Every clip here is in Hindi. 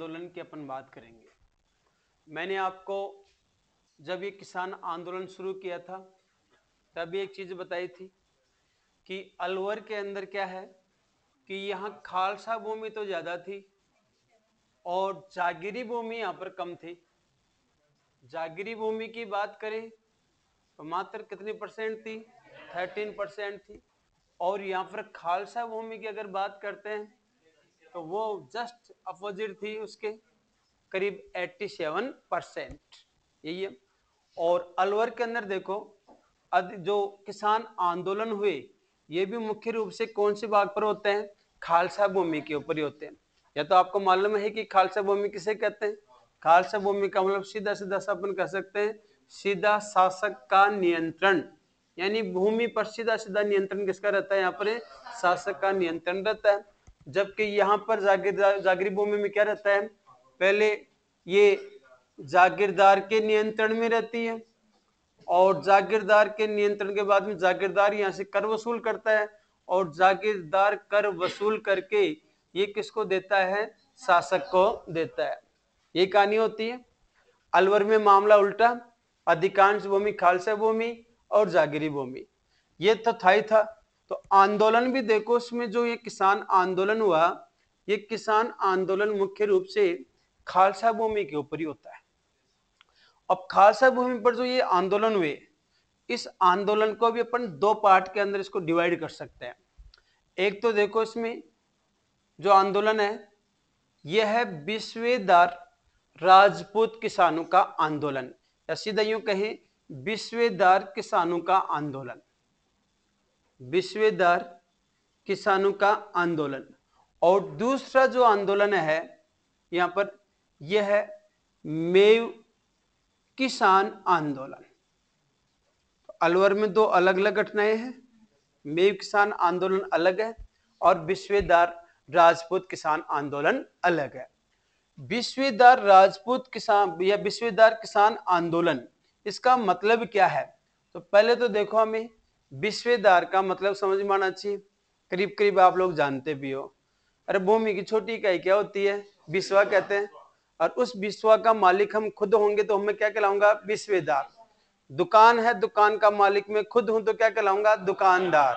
आंदोलन की अपन बात करेंगे मैंने आपको जब ये किसान आंदोलन शुरू किया था तब एक चीज़ बताई थी कि अलवर के अंदर क्या है कि यहाँ खालसा भूमि तो ज़्यादा थी और जागीरी भूमि यहाँ पर कम थी जागीरी भूमि की बात करें तो मात्र कितनी परसेंट थी थर्टीन परसेंट थी और यहाँ पर खालसा भूमि की अगर बात करते हैं तो वो जस्ट अपोजिट थी उसके करीब 87 परसेंट यही है और अलवर के अंदर देखो जो किसान आंदोलन हुए ये भी मुख्य रूप से कौन से भाग पर होते हैं खालसा भूमि के ऊपर ही होते हैं या तो आपको मालूम है कि खालसा भूमि किसे कहते हैं खालसा भूमि का मतलब सीधा सीधा अपन कह सकते हैं सीधा शासक का नियंत्रण यानी भूमि पर सीधा सीधा नियंत्रण किसका रहता है यहाँ पर शासक का नियंत्रण रहता है जबकि यहाँ पर जागीरदार जागीर भूमि में क्या रहता है पहले ये जागीरदार के नियंत्रण में रहती है और जागीरदार के नियंत्रण के बाद में जागीरदार यहाँ से कर वसूल करता है और जागीरदार कर वसूल करके ये किसको देता है शासक को देता है ये कहानी होती है अलवर में मामला उल्टा अधिकांश भूमि खालसा भूमि और जागीरी भूमि ये तो था ही था तो आंदोलन भी देखो उसमें जो ये किसान आंदोलन हुआ ये किसान आंदोलन मुख्य रूप से खालसा भूमि के ऊपर ही होता है अब खालसा भूमि पर जो ये आंदोलन हुए इस आंदोलन को भी अपन दो पार्ट के अंदर इसको डिवाइड कर सकते हैं एक तो देखो इसमें जो आंदोलन है यह है विश्वेदार राजपूत किसानों का आंदोलन या सीधा यूं कहें विश्वेदार किसानों का आंदोलन विश्वेदर किसानों का आंदोलन और दूसरा जो आंदोलन है यहाँ पर यह है मेव किसान आंदोलन अलवर में दो अलग अलग घटनाएं हैं मेव किसान आंदोलन अलग है और विश्वेदार राजपूत किसान आंदोलन अलग है विश्वेदार राजपूत किसान या विश्वेदार किसान आंदोलन इसका मतलब क्या है तो पहले तो देखो हमें विश्वेदार का मतलब समझ में आना चाहिए करीब करीब आप लोग जानते भी हो अरे भूमि की छोटी इकाई क्या होती है विश्वा कहते हैं और उस विश्वा का मालिक हम खुद होंगे तो हमें क्या कहलाऊंगा विश्वेदार दुकान है दुकान का मालिक मैं खुद हूं तो क्या कहलाऊंगा दुकानदार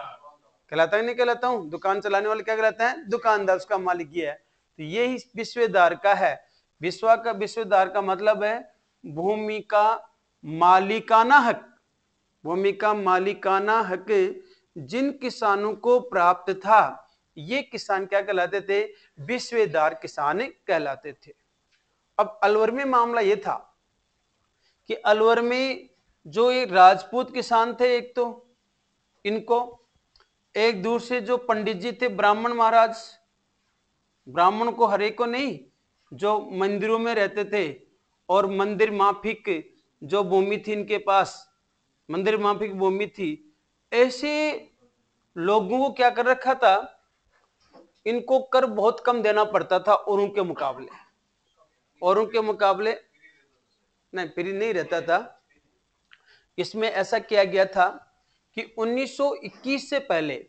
कहलाता नहीं कहलाता हूँ दुकान चलाने वाले क्या कहलाते हैं दुकानदार उसका मालिक ये है तो ये ही विश्वेदार का है विश्वा का विश्वेदार का मतलब है भूमि का मालिकाना हक भूमि का मालिकाना हक जिन किसानों को प्राप्त था ये किसान क्या कहलाते थे विश्वेदार किसान कहलाते थे अब अलवर में मामला ये था कि अलवर में जो ये राजपूत किसान थे एक तो इनको एक दूसरे जो पंडित जी थे ब्राह्मण महाराज ब्राह्मण को हरे को नहीं जो मंदिरों में रहते थे और मंदिर माफिक जो भूमि थी इनके पास मंदिर माफी की भूमि थी ऐसे लोगों को क्या कर रखा था इनको कर बहुत कम देना पड़ता था और उनके मुकाबले और उनके मुकाबले नहीं फिर नहीं रहता था इसमें ऐसा किया गया था कि 1921 से पहले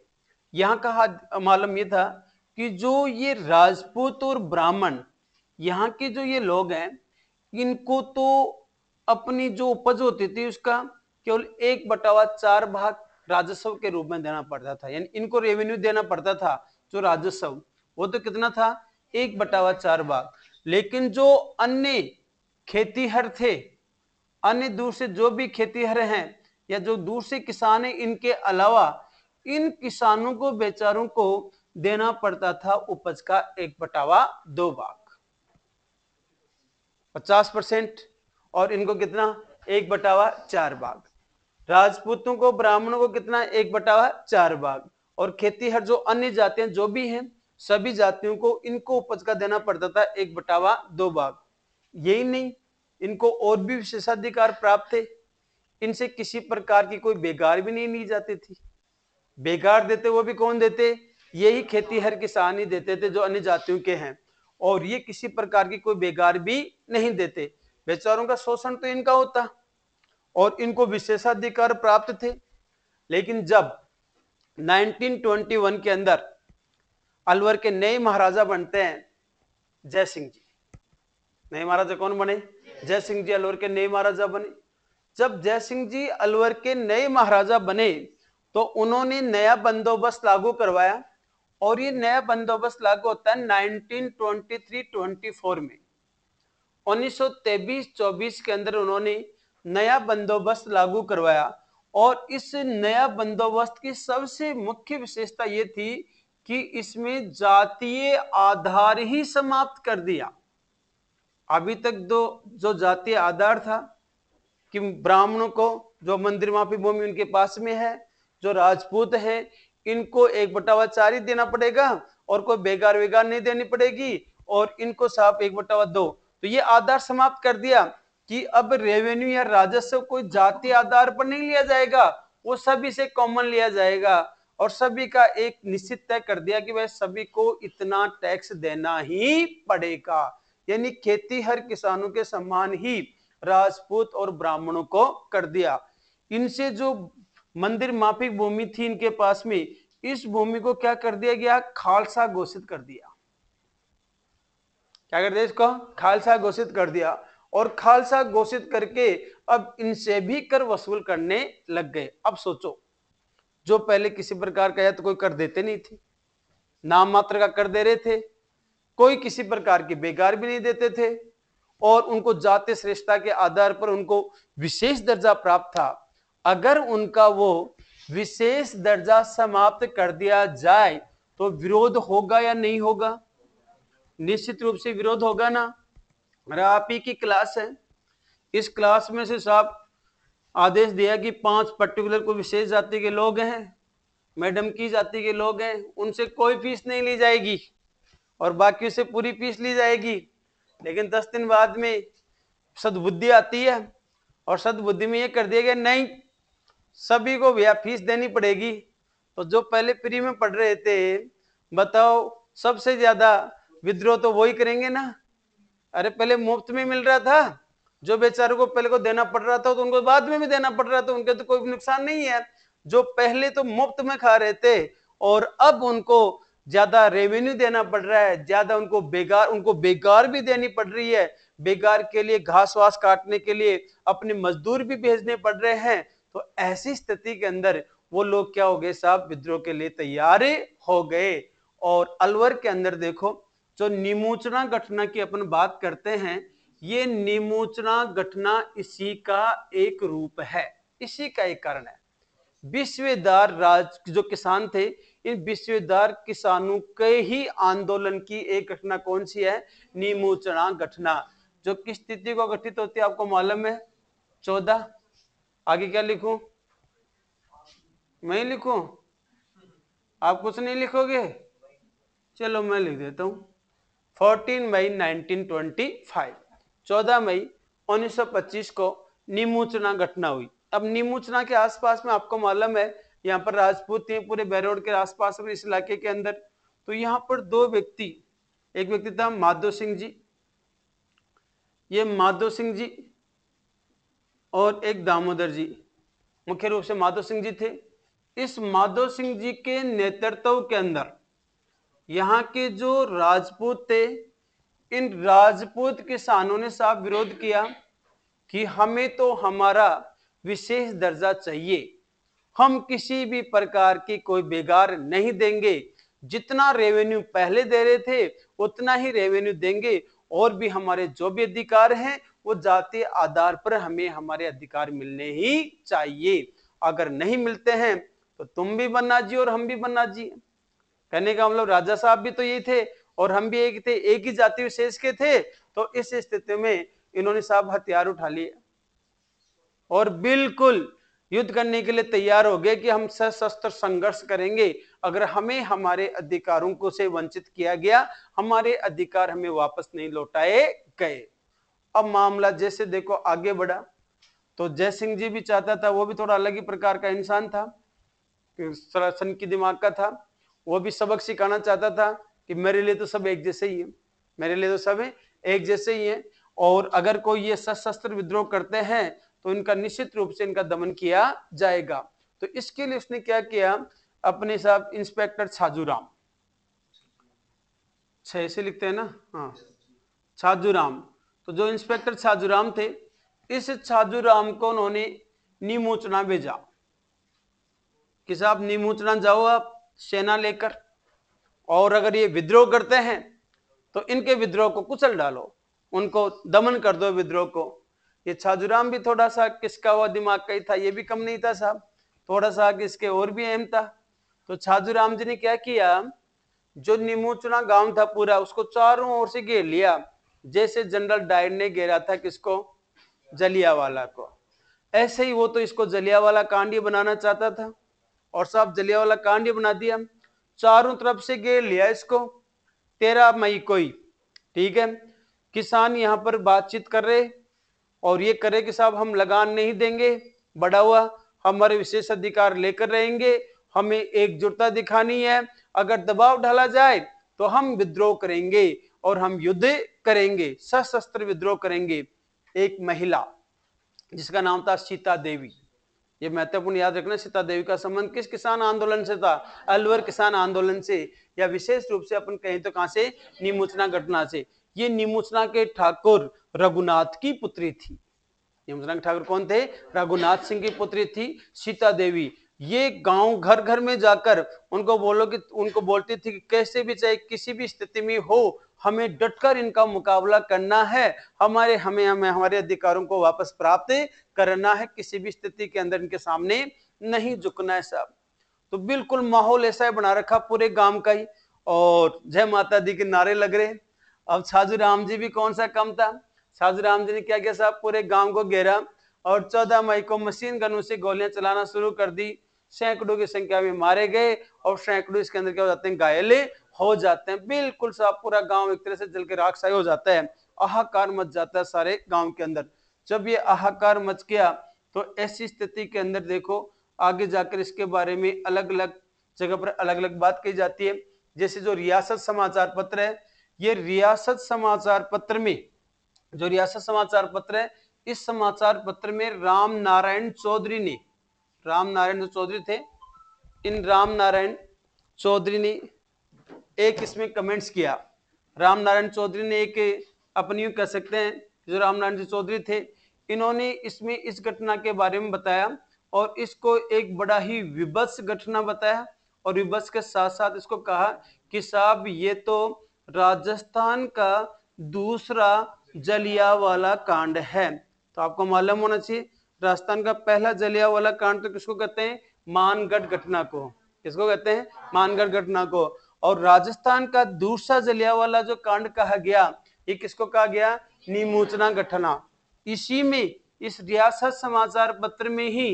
यहाँ का मालूम ये था कि जो ये राजपूत और ब्राह्मण यहाँ के जो ये लोग हैं इनको तो अपनी जो उपज होती थी उसका केवल एक बटावा चार भाग राजस्व के रूप में देना पड़ता था यानी इनको रेवेन्यू देना पड़ता था जो राजस्व वो तो कितना था एक बटावा चार भाग लेकिन जो अन्य खेतीहर थे अन्य दूर से जो भी खेतीहर हैं या जो दूर से किसान है इनके अलावा इन किसानों को बेचारों को देना पड़ता था उपज का एक बटावा दो भाग पचास परसेंट और इनको कितना एक बटावा चार भाग राजपूतों को ब्राह्मणों को कितना एक बटा चार भाग और खेती हर जो अन्य जातियां जो भी हैं सभी जातियों को इनको उपज का देना पड़ता था एक बटावा दो भाग यही नहीं इनको और भी विशेषाधिकार प्राप्त थे इनसे किसी प्रकार की कोई बेगार भी नहीं ली जाती थी बेगार देते वो भी कौन देते यही खेती हर किसान ही देते थे जो अन्य जातियों के हैं और ये किसी प्रकार की कोई बेगार भी नहीं देते बेचारों का शोषण तो इनका होता और इनको विशेषाधिकार प्राप्त थे लेकिन जब 1921 के अंदर अलवर के नए महाराजा बनते हैं जय सिंह जी नए महाराजा कौन बने जय सिंह जी अलवर के नए महाराजा बने जब जय सिंह जी अलवर के नए महाराजा बने तो उन्होंने नया बंदोबस्त लागू करवाया और ये नया बंदोबस्त लागू होता है 1923-24 में उन्नीस सौ के अंदर उन्होंने नया बंदोबस्त लागू करवाया और इस नया बंदोबस्त की सबसे मुख्य विशेषता ये थी कि इसमें जातीय आधार ही समाप्त कर दिया अभी तक दो जो जातीय आधार था कि ब्राह्मणों को जो मंदिर माफी भूमि उनके पास में है जो राजपूत है इनको एक बटावा चार ही देना पड़ेगा और कोई बेगार वेगार नहीं देनी पड़ेगी और इनको साफ एक बटावा दो तो ये आधार समाप्त कर दिया कि अब रेवेन्यू या राजस्व को जाति आधार पर नहीं लिया जाएगा वो सभी से कॉमन लिया जाएगा और सभी का एक निश्चित तय कर दिया कि भाई सभी को इतना टैक्स देना ही पड़ेगा यानी खेती हर किसानों के समान ही राजपूत और ब्राह्मणों को कर दिया इनसे जो मंदिर माफिक भूमि थी इनके पास में इस भूमि को क्या कर दिया गया खालसा घोषित कर दिया क्या कर दिया इसको खालसा घोषित कर दिया और खालसा घोषित करके अब इनसे भी कर वसूल करने लग गए अब सोचो जो पहले किसी प्रकार का या तो कोई कर देते नहीं थे नाम मात्र का कर दे रहे थे कोई किसी प्रकार की बेकार भी नहीं देते थे और उनको जाति श्रेष्ठता के आधार पर उनको विशेष दर्जा प्राप्त था अगर उनका वो विशेष दर्जा समाप्त कर दिया जाए तो विरोध होगा या नहीं होगा निश्चित रूप से विरोध होगा ना अरे आप ही की क्लास है इस क्लास में से साहब आदेश दिया कि पांच पर्टिकुलर को विशेष जाति के लोग हैं मैडम की जाति के लोग हैं उनसे कोई फीस नहीं ली जाएगी और बाकी से पूरी फीस ली जाएगी लेकिन दस दिन बाद में सदबुद्धि आती है और सदबुद्धि में ये कर दिया गया नहीं सभी को भैया फीस देनी पड़ेगी तो जो पहले फ्री में पढ़ रहे थे बताओ सबसे ज्यादा विद्रोह तो वही करेंगे ना अरे पहले मुफ्त में मिल रहा था जो बेचारे को पहले को देना पड़ रहा था तो उनको बाद में भी देना पड़ रहा था उनके तो कोई नुकसान नहीं है जो पहले तो मुफ्त में खा रहे थे और अब उनको ज्यादा रेवेन्यू देना पड़ रहा है ज्यादा उनको बेकार उनको बेकार भी देनी पड़ रही है बेकार के लिए घास वास काटने के लिए अपने मजदूर भी भेजने पड़ रहे हैं तो ऐसी स्थिति के अंदर वो लोग क्या हो गए साहब विद्रोह के लिए तैयार हो गए और अलवर के अंदर देखो जो निमोचना घटना की अपन बात करते हैं ये निमोचना घटना इसी का एक रूप है इसी का एक कारण है विश्वदार राज जो किसान थे इन विश्वदार किसानों के ही आंदोलन की एक घटना कौन सी है निमोचना घटना जो किस तिथि को गठित होती है आपको मालूम है चौदह आगे क्या लिखू मैं लिखू आप कुछ नहीं लिखोगे चलो मैं लिख देता हूं 14 मई 1925 14 मई 1925 को निमूचना घटना हुई अब निमूचना के आसपास में आपको मालूम है यहाँ पर राजपूत थे पूरे बैरोड के आसपास में इस इलाके के अंदर तो यहाँ पर दो व्यक्ति एक व्यक्ति था माधो सिंह जी ये माधो सिंह जी और एक दामोदर जी मुख्य रूप से माधो सिंह जी थे इस माधो सिंह जी के नेतृत्व के अंदर यहाँ के जो राजपूत थे इन राजपूत किसानों ने साफ विरोध किया कि हमें तो हमारा विशेष दर्जा चाहिए हम किसी भी प्रकार की कोई बेगार नहीं देंगे जितना रेवेन्यू पहले दे रहे थे उतना ही रेवेन्यू देंगे और भी हमारे जो भी अधिकार हैं वो जाति आधार पर हमें हमारे अधिकार मिलने ही चाहिए अगर नहीं मिलते हैं तो तुम भी बनना जी और हम भी बनना जी कहने का मतलब राजा साहब भी तो यही थे और हम भी एक थे एक ही जाति विशेष के थे तो इस स्थिति में इन्होंने साहब हथियार उठा लिए और बिल्कुल युद्ध करने के लिए तैयार हो गए कि हम सशस्त्र संघर्ष करेंगे अगर हमें हमारे अधिकारों को से वंचित किया गया हमारे अधिकार हमें वापस नहीं लौटाए गए अब मामला जैसे देखो आगे बढ़ा तो जय सिंह जी भी चाहता था वो भी थोड़ा अलग ही प्रकार का इंसान था सन की दिमाग का था वो भी सबक सिखाना चाहता था कि मेरे लिए तो सब एक जैसे ही है मेरे लिए तो सब एक जैसे ही है और अगर कोई ये सशस्त्र विद्रोह करते हैं तो इनका निश्चित रूप से इनका दमन किया जाएगा तो इसके लिए उसने क्या किया अपने साहब इंस्पेक्टर छाजूराम छह से लिखते हैं ना हाँ छाजूराम तो जो इंस्पेक्टर छाजूराम थे इस छाजूराम को उन्होंने निमोचना भेजा कि साहब निमोचना जाओ आप सेना लेकर और अगर ये विद्रोह करते हैं तो इनके विद्रोह को कुचल डालो उनको दमन कर दो विद्रोह को ये छाजुराम भी थोड़ा सा किसका हुआ दिमाग का ही था ये भी कम नहीं था साहब थोड़ा सा किसके और भी अहम था तो छाजुराम जी ने क्या किया जो निमोचना गांव था पूरा उसको चारों ओर से घेर लिया जैसे जनरल डायर ने घेरा था किसको जलियावाला को ऐसे ही वो तो इसको जलियावाला वाला कांडी बनाना चाहता था और साहब जलिया वाला कांड बना दिया चारों तरफ से घेर लिया इसको तेरह मई को ही ठीक है किसान यहाँ पर बातचीत कर रहे और ये करे कि साहब हम लगान नहीं देंगे बड़ा हुआ हमारे विशेष अधिकार लेकर रहेंगे हमें एकजुटता दिखानी है अगर दबाव ढाला जाए तो हम विद्रोह करेंगे और हम युद्ध करेंगे सशस्त्र विद्रोह करेंगे एक महिला जिसका नाम था सीता देवी ये महत्वपूर्ण याद रखना सीता देवी का संबंध किस किसान आंदोलन से था अलवर किसान आंदोलन से या विशेष रूप से अपन कहें तो कहां से निमोचना घटना से ये निमोचना के ठाकुर रघुनाथ की पुत्री थी निमोचना के ठाकुर कौन थे रघुनाथ सिंह की पुत्री थी सीता देवी ये गांव घर घर में जाकर उनको बोलो कि उनको बोलती थी कि कैसे भी चाहे किसी भी स्थिति में हो हमें डटकर इनका मुकाबला करना है हमारे हमें हमें हमारे अधिकारों को वापस प्राप्त करना है किसी भी स्थिति के अंदर इनके सामने नहीं झुकना है सब तो बिल्कुल माहौल ऐसा है बना रखा पूरे गांव का ही और जय माता दी के नारे लग रहे अब साजू राम जी भी कौन सा कम था साजू राम जी ने क्या किया साहब पूरे गांव को घेरा और 14 मई को मशीन गनों से गोलियां चलाना शुरू कर दी सैकड़ों की संख्या में मारे गए और सैकड़ों इसके अंदर क्या हो जाते हैं घायल हो जाते हैं बिल्कुल साफ पूरा गांव एक तरह से जल के राखसाई हो जाता है आहाकार मच जाता है सारे गांव के अंदर जब ये आहाकार मच गया तो ऐसी स्थिति के अंदर देखो आगे जाकर इसके बारे में अलग अलग जगह पर अलग अलग बात कही जाती है जैसे जो रियासत समाचार पत्र है ये रियासत समाचार पत्र में जो रियासत समाचार पत्र है इस समाचार पत्र में राम नारायण चौधरी ने राम नारायण जो चौधरी थे इन राम नारायण चौधरी ने एक इसमें कमेंट्स किया राम नारायण चौधरी ने एक अपनी कह सकते हैं जो राम नारायण चौधरी थे इन्होंने इसमें इस घटना के बारे में बताया और इसको एक बड़ा ही विभत्स घटना बताया और विभत्स के साथ साथ इसको कहा कि साहब ये तो राजस्थान का दूसरा जलिया वाला कांड है तो आपको मालूम होना चाहिए राजस्थान का पहला जलिया वाला कांड तो किसको कहते हैं मानगढ़ घटना को किसको कहते हैं मानगढ़ घटना को और राजस्थान का दूसरा जलिया वाला जो कांड कहा गया ये किसको कहा गया निमोचना घटना इसी में इस रियासत समाचार पत्र में ही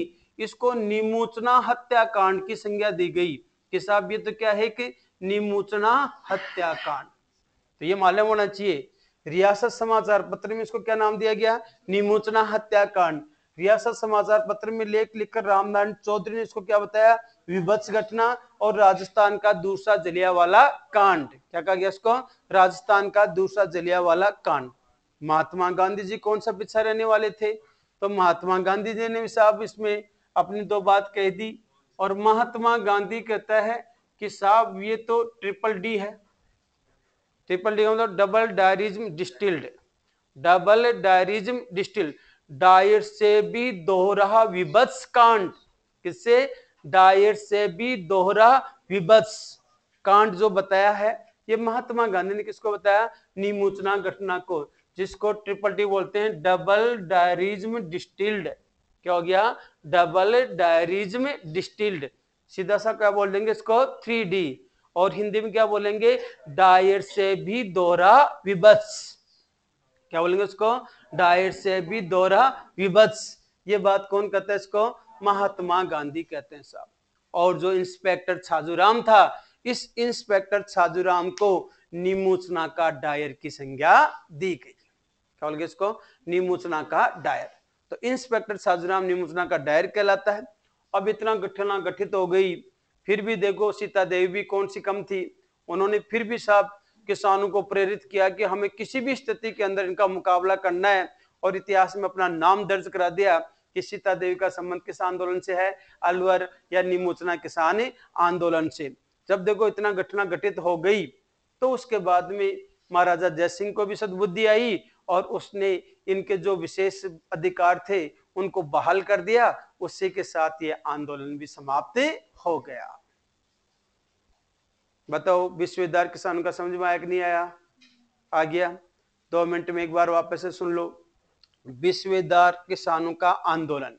इसको निमोचना हत्याकांड की संज्ञा दी गई कि साहब ये तो क्या है कि निमोचना हत्याकांड तो ये मालूम होना चाहिए रियासत समाचार पत्र में इसको क्या नाम दिया गया निमोचना हत्याकांड रियासत समाचार पत्र में लेख लिखकर रामनारायण चौधरी ने इसको क्या बताया विभत्स घटना और राजस्थान का दूसरा जलियावाला कांड क्या कहा गया इसको राजस्थान का दूसरा जलियावाला कांड महात्मा गांधी जी कौन सा पीछा रहने वाले थे तो महात्मा गांधी जी ने साहब इसमें अपनी दो बात कह दी और महात्मा गांधी कहता है कि साहब ये तो ट्रिपल डी है ट्रिपल डी मतलब double diarism distilled double diarism distilled dyer से भी दोहरा विभत्स कांड किससे डायर से भी दोहरा विभत्स कांड जो बताया है ये महात्मा गांधी ने किसको बताया निमोचना घटना को जिसको ट्रिपल डी बोलते हैं डबल डायरिज्म डिस्टिल्ड क्या हो गया डबल डायरिज्म डिस्टिल्ड सीधा सा क्या बोल देंगे इसको थ्री डी और हिंदी में क्या बोलेंगे डायर से भी दोहरा विभत्स क्या बोलेंगे उसको डायर से भी दोहरा विभत्स ये बात कौन कहता है इसको महात्मा गांधी कहते हैं साहब और जो इंस्पेक्टर छाजूराम था इस इंस्पेक्टर छाजूराम को निमोचना का डायर की संज्ञा दी गई क्या बोल इसको निमोचना का डायर तो इंस्पेक्टर साजूराम निमोचना का डायर कहलाता है अब इतना घटना गठित हो गई फिर भी देखो सीता देवी भी कौन सी कम थी उन्होंने फिर भी साहब किसानों को प्रेरित किया कि हमें किसी भी स्थिति के अंदर इनका मुकाबला करना है और इतिहास में अपना नाम दर्ज करा दिया कि सीता देवी का संबंध किस आंदोलन से है अलवर या निमोचना किसान आंदोलन से जब देखो इतना घटना घटित हो गई तो उसके बाद में महाराजा जयसिंह को भी सदबुद्धि आई और उसने इनके जो विशेष अधिकार थे उनको बहाल कर दिया उसी के साथ ये आंदोलन भी समाप्त हो गया बताओ विश्वविद्यालय किसानों का समझ में आया कि नहीं आया आ गया दो मिनट में एक बार वापस से सुन लो विश्वदार किसानों का आंदोलन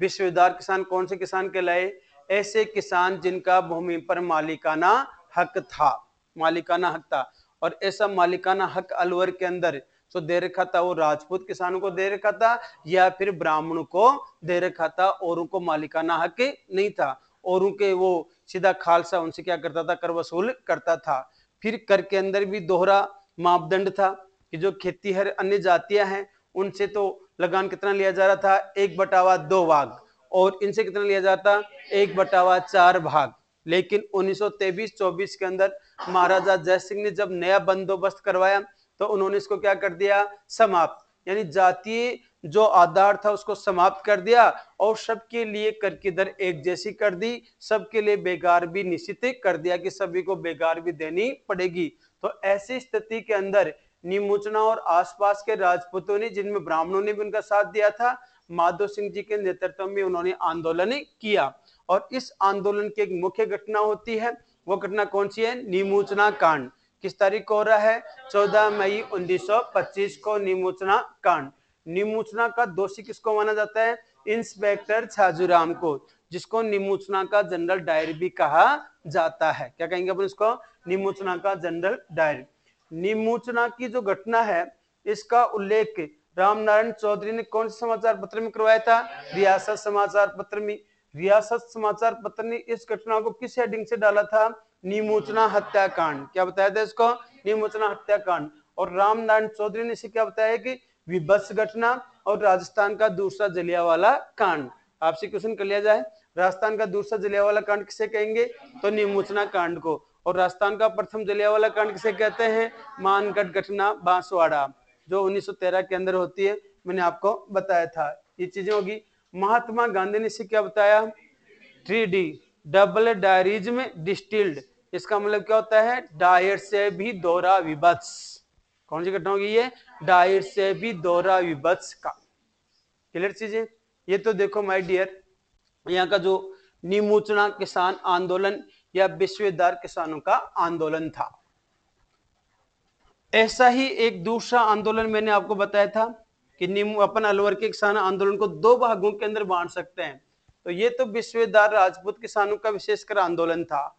विश्वदार किसान कौन से किसान कहलाए ऐसे किसान जिनका भूमि पर मालिकाना हक था मालिकाना हक था और ऐसा मालिकाना हक अलवर के अंदर तो दे रखा था वो राजपूत किसानों को दे रखा था या फिर ब्राह्मणों को दे रखा था औरों को मालिकाना हक नहीं था औरों के वो सीधा खालसा उनसे क्या करता था कर वसूल करता था फिर कर के अंदर भी दोहरा मापदंड था कि जो खेती हर अन्य जातियां हैं उनसे तो लगान कितना लिया जा रहा था एक बटावा दो भाग और इनसे कितना लिया जाता एक बटावा चार भाग लेकिन 1923-24 के अंदर महाराजा जयसिंह ने जब नया बंदोबस्त करवाया तो उन्होंने इसको क्या कर दिया समाप्त यानी जातीय जो आधार था उसको समाप्त कर दिया और सबके लिए कर की दर एक जैसी कर दी सबके लिए बेगार भी निश्चित कर दिया कि सभी को बेगार भी देनी पड़ेगी तो ऐसी स्थिति के अंदर निमोचना और आसपास के राजपूतों ने जिनमें ब्राह्मणों ने भी उनका साथ दिया था माधव सिंह जी के नेतृत्व में उन्होंने आंदोलन किया और इस आंदोलन की एक मुख्य घटना होती है वो घटना कौन सी है निमोचना कांड किस तारीख को हो रहा है 14 मई 1925 को निमोचना कांड निमोचना का दोषी किसको माना जाता है इंस्पेक्टर छाजूराम को जिसको निमोचना का जनरल डायर भी कहा जाता है क्या कहेंगे अपन इसको निमोचना का जनरल डायर निमोचना की जो घटना है इसका उल्लेख रामनारायण चौधरी ने कौन से समाचार पत्र में करवाया था रियासत समाचार पत्र में रियासत समाचार पत्र ने इस घटना को किस हेडिंग से डाला था निमोचना हत्याकांड क्या बताया था इसको निमोचना हत्याकांड और रामनारायण चौधरी ने इसे क्या बताया कि विभत्स घटना और राजस्थान का दूसरा जलियावाला कांड आपसे क्वेश्चन कर लिया जाए राजस्थान का दूसरा जलियावाला कांड किसे कहेंगे तो निमोचना कांड को और राजस्थान का प्रथम जलियावाला कांड किसे कहते हैं मानगढ़ घटना बांसवाड़ा जो 1913 के अंदर होती है मैंने आपको बताया था ये चीजें होगी महात्मा गांधी ने इसे क्या बताया थ्री डी डबल डायरीज में डिस्टिल्ड इसका मतलब क्या होता है डायर से भी दोहरा विभत्स कौन सी घटना होगी ये डायर से भी दोहरा विभत्स का क्लियर चीजें ये तो देखो माई डियर यहाँ का जो निमोचना किसान आंदोलन यह विश्वेदार किसानों का आंदोलन था ऐसा ही एक दूसरा आंदोलन मैंने आपको बताया था कि निम्न अपन अलवर के किसान आंदोलन को दो भागों के अंदर बांट सकते हैं तो ये तो विश्वदार राजपूत किसानों का विशेषकर आंदोलन था